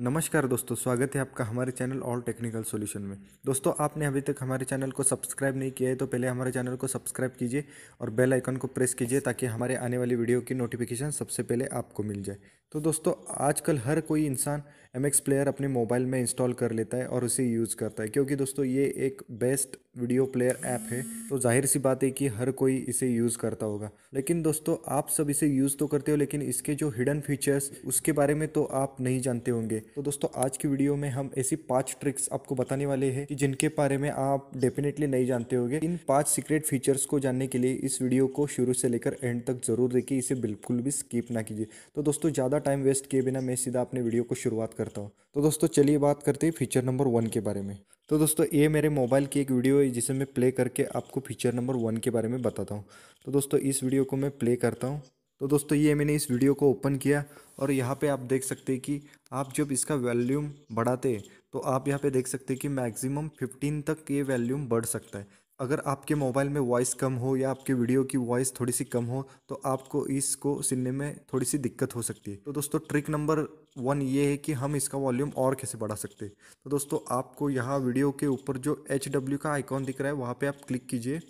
नमस्कार दोस्तों स्वागत है आपका हमारे चैनल ऑल टेक्निकल सॉल्यूशन में दोस्तों आपने अभी तक हमारे चैनल को सब्सक्राइब नहीं किया है तो पहले हमारे चैनल को सब्सक्राइब कीजिए और बेल आइकन को प्रेस कीजिए ताकि हमारे आने वाली वीडियो की नोटिफिकेशन सबसे पहले आपको मिल जाए तो दोस्तों आजकल हर कोई इंसान एम प्लेयर अपने मोबाइल में इंस्टॉल कर लेता है और उसे यूज़ करता है क्योंकि दोस्तों ये एक बेस्ट वीडियो प्लेयर ऐप है तो जाहिर सी बात है कि हर कोई इसे यूज़ करता होगा लेकिन दोस्तों आप सब इसे यूज़ तो करते हो लेकिन इसके जो हिडन फीचर्स उसके बारे में तो आप नहीं जानते होंगे तो दोस्तों आज की वीडियो में हम ऐसी पांच ट्रिक्स आपको बताने वाले हैं कि जिनके बारे में आप डेफिनेटली नहीं जानते होंगे इन पांच सीक्रेट फीचर्स को जानने के लिए इस वीडियो को शुरू से लेकर एंड तक जरूर देखिए इसे बिल्कुल भी स्कीप ना कीजिए तो दोस्तों ज़्यादा टाइम वेस्ट किए बिना मैं सीधा अपने वीडियो को शुरुआत करता हूँ तो दोस्तों चलिए बात करते हैं फीचर नंबर वन के बारे में तो दोस्तों ये मेरे मोबाइल की एक वीडियो है जिसे मैं प्ले करके आपको फीचर नंबर वन के बारे में बताता हूँ तो दोस्तों इस वीडियो को मैं प्ले करता हूँ तो दोस्तों ये मैंने इस वीडियो को ओपन किया और यहाँ पे आप देख सकते हैं कि आप जब इसका वैल्यूम बढ़ाते तो आप यहाँ पे देख सकते हैं कि मैक्सिमम 15 तक ये वैल्यूम बढ़ सकता है अगर आपके मोबाइल में वॉइस कम हो या आपके वीडियो की वॉइस थोड़ी सी कम हो तो आपको इसको सुनने में थोड़ी सी दिक्कत हो सकती है तो दोस्तों ट्रिक नंबर वन ये है कि हम इसका वॉल्यूम और कैसे बढ़ा सकते हैं तो दोस्तों आपको यहाँ वीडियो के ऊपर जो एच का आइकॉन दिख रहा है वहाँ पर आप क्लिक कीजिए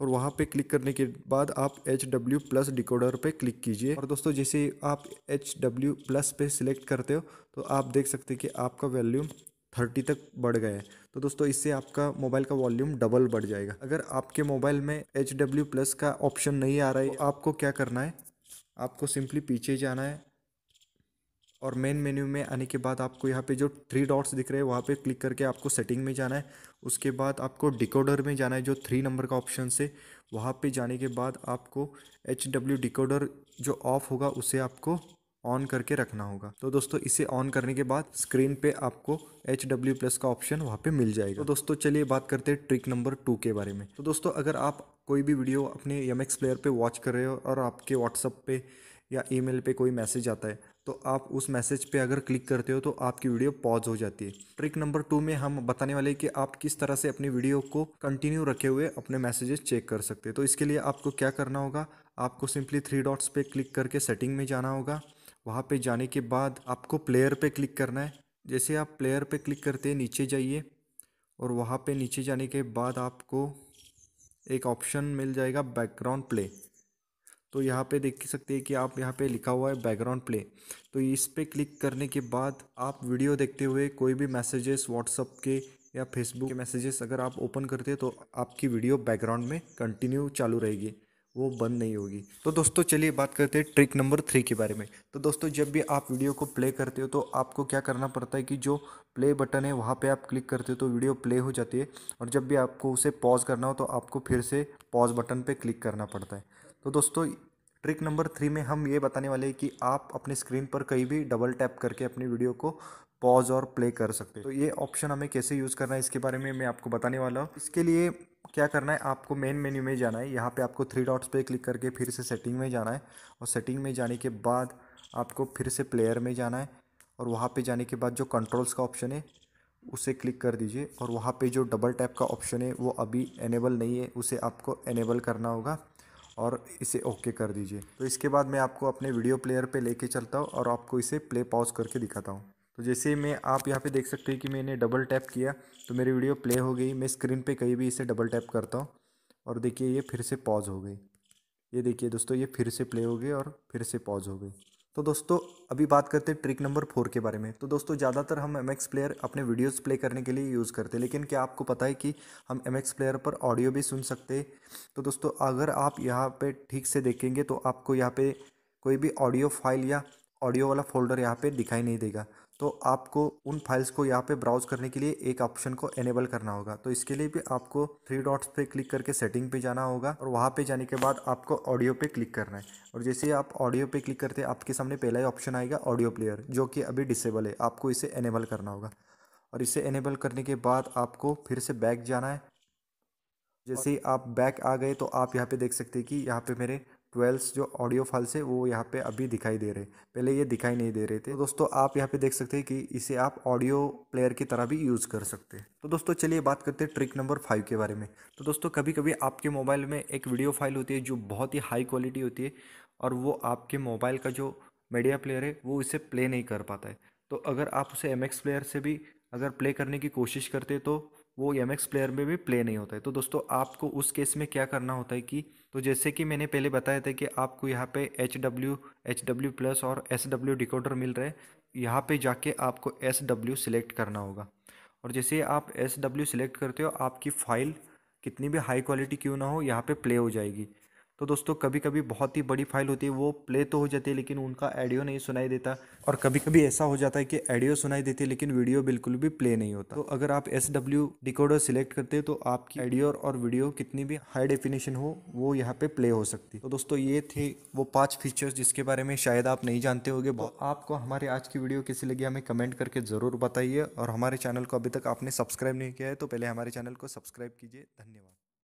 और वहाँ पे क्लिक करने के बाद आप एच डब्ल्यू प्लस डिकोडर पर क्लिक कीजिए और दोस्तों जैसे आप एच डब्ल्यू प्लस पे सिलेक्ट करते हो तो आप देख सकते हैं कि आपका वॉल्यूम थर्टी तक बढ़ गया है तो दोस्तों इससे आपका मोबाइल का वॉल्यूम डबल बढ़ जाएगा अगर आपके मोबाइल में एच डब्ल्यू प्लस का ऑप्शन नहीं आ रहा है तो आपको क्या करना है आपको सिंपली पीछे जाना है और मेन मेन्यू में आने के बाद आपको यहाँ पे जो थ्री डॉट्स दिख रहे हैं वहाँ पे क्लिक करके आपको सेटिंग में जाना है उसके बाद आपको डिकोडर में जाना है जो थ्री नंबर का ऑप्शन से वहाँ पे जाने के बाद आपको एच डब्ल्यू डिकोडर जो ऑफ़ होगा उसे आपको ऑन करके रखना होगा तो दोस्तों इसे ऑन करने के बाद स्क्रीन पे आपको एच डब्ल्यू प्लस का ऑप्शन वहाँ पे मिल जाएगा तो दोस्तों चलिए बात करते हैं ट्रिक नंबर टू के बारे में तो दोस्तों अगर आप कोई भी वीडियो अपने एम एक्स प्लेयर पे वॉच कर रहे हो और आपके व्हाट्सअप पे या ईमेल पे कोई मैसेज आता है तो आप उस मैसेज पे अगर क्लिक करते हो तो आपकी वीडियो पॉज हो जाती है ट्रिक नंबर टू में हम बताने वाले कि आप किस तरह से अपनी वीडियो को कंटिन्यू रखे हुए अपने मैसेजेस चेक कर सकते हैं तो इसके लिए आपको क्या करना होगा आपको सिंपली थ्री डॉट्स पे क्लिक करके सेटिंग में जाना होगा वहाँ पर जाने के बाद आपको प्लेयर पर क्लिक करना है जैसे आप प्लेयर पर क्लिक करते हैं नीचे जाइए और वहाँ पर नीचे जाने के बाद आपको एक ऑप्शन मिल जाएगा बैकग्राउंड प्ले तो यहाँ पे देख सकते हैं कि आप यहाँ पे लिखा हुआ है बैकग्राउंड प्ले तो इस पर क्लिक करने के बाद आप वीडियो देखते हुए कोई भी मैसेजेस व्हाट्सअप के या फेसबुक के मैसेजेस अगर आप ओपन करते हैं तो आपकी वीडियो बैकग्राउंड में कंटिन्यू चालू रहेगी वो बंद नहीं होगी तो दोस्तों चलिए बात करते हैं ट्रिक नंबर थ्री के बारे में तो दोस्तों जब भी आप वीडियो को प्ले करते हो तो आपको क्या करना पड़ता है कि जो प्ले बटन है वहाँ पे आप क्लिक करते हो तो वीडियो प्ले हो जाती है और जब भी आपको उसे पॉज करना हो तो आपको फिर से पॉज बटन पर क्लिक करना पड़ता है तो दोस्तों ट्रिक नंबर थ्री में हम ये बताने वाले हैं कि आप अपने स्क्रीन पर कहीं भी डबल टैप करके अपनी वीडियो को पॉज और प्ले कर सकते हैं तो ये ऑप्शन हमें कैसे यूज़ करना है इसके बारे में मैं आपको बताने वाला हूँ इसके लिए क्या करना है आपको मेन मेन्यू में जाना है यहाँ पे आपको थ्री डॉट्स पे क्लिक करके फिर से सेटिंग में जाना है और सेटिंग में जाने के बाद आपको फिर से प्लेयर में जाना है और वहाँ पे जाने के बाद जो कंट्रोल्स का ऑप्शन है उसे क्लिक कर दीजिए और वहाँ पे जो डबल टैप का ऑप्शन है वो अभी एनेबल नहीं है उसे आपको एनेबल करना होगा और इसे ओके कर दीजिए तो इसके बाद मैं आपको अपने वीडियो प्लेयर पर लेके चलता हूँ और आपको इसे प्ले पॉज करके दिखाता हूँ तो जैसे मैं आप यहाँ पे देख सकते हैं कि मैंने डबल टैप किया तो मेरी वीडियो प्ले हो गई मैं स्क्रीन पे कहीं भी इसे डबल टैप करता हूँ और देखिए ये फिर से पॉज हो गई ये देखिए दोस्तों ये फिर से प्ले हो गई और फिर से पॉज हो गई तो दोस्तों अभी बात करते हैं ट्रिक नंबर फोर के बारे में तो दोस्तों ज़्यादातर हम एम एक्स प्लेयर अपने वीडियोज़ प्ले करने के लिए यूज़ करते हैं लेकिन क्या आपको पता है कि हम एम एक्स प्लेयर पर ऑडियो भी सुन सकते हैं तो दोस्तों अगर आप यहाँ पर ठीक से देखेंगे तो आपको यहाँ पर कोई भी ऑडियो फाइल या ऑडियो वाला फोल्डर यहाँ पे दिखाई नहीं देगा तो आपको उन फाइल्स को यहाँ पे ब्राउज करने के लिए एक ऑप्शन को एनेबल करना होगा तो इसके लिए भी आपको थ्री डॉट्स पे क्लिक करके सेटिंग पे जाना होगा और वहाँ पे जाने के बाद आपको ऑडियो पे क्लिक करना है और जैसे ही आप ऑडियो पे क्लिक करते हैं आपके सामने पहला ही ऑप्शन आएगा ऑडियो प्लेयर जो कि अभी डिसेबल है आपको इसे एनेबल करना होगा और इसे एनेबल करने के बाद आपको फिर से बैक जाना है जैसे ही आप बैक आ गए तो आप यहाँ पर देख सकते हैं कि यहाँ पर मेरे ट्वेल्थ जो ऑडियो फाइल्स है वो यहाँ पे अभी दिखाई दे रहे पहले ये दिखाई नहीं दे रहे थे तो दोस्तों आप यहाँ पे देख सकते हैं कि इसे आप ऑडियो प्लेयर की तरह भी यूज़ कर सकते हैं तो दोस्तों चलिए बात करते हैं ट्रिक नंबर फाइव के बारे में तो दोस्तों कभी कभी आपके मोबाइल में एक वीडियो फाइल होती है जो बहुत ही हाई क्वालिटी होती है और वो आपके मोबाइल का जो मीडिया प्लेयर है वो इसे प्ले नहीं कर पाता है तो अगर आप उसे एम प्लेयर से भी अगर प्ले करने की कोशिश करते तो वो एम एक्स प्लेयर में भी प्ले नहीं होता है तो दोस्तों आपको उस केस में क्या करना होता है कि तो जैसे कि मैंने पहले बताया था कि आपको यहाँ पे H W H W plus और एस डब्ल्यू डिकोडर मिल रहे यहाँ पे जाके आपको एस डब्ल्यू सिलेक्ट करना होगा और जैसे आप एस डब्ल्यू सिलेक्ट करते हो आपकी फ़ाइल कितनी भी हाई क्वालिटी क्यों ना हो यहाँ पर प्ले हो जाएगी तो दोस्तों कभी कभी बहुत ही बड़ी फाइल होती है वो प्ले तो हो जाती है लेकिन उनका ऑडियो नहीं सुनाई देता और कभी कभी ऐसा हो जाता है कि ऑडियो सुनाई देती है लेकिन वीडियो बिल्कुल भी प्ले नहीं होता तो अगर आप एस डब्ल्यू डिकोडर सिलेक्ट करते हैं तो आपकी ऑडियो और वीडियो कितनी भी हाई डेफिनेशन हो वो यहाँ पे प्ले हो सकती है तो दोस्तों ये थे वो पाँच फीचर्स जिसके बारे में शायद आप नहीं जानते हो तो आपको हमारे आज की वीडियो कैसी लगी हमें कमेंट करके ज़रूर बताइए और हमारे चैनल को अभी तक आपने सब्सक्राइब नहीं किया है तो पहले हमारे चैनल को सब्सक्राइब कीजिए धन्यवाद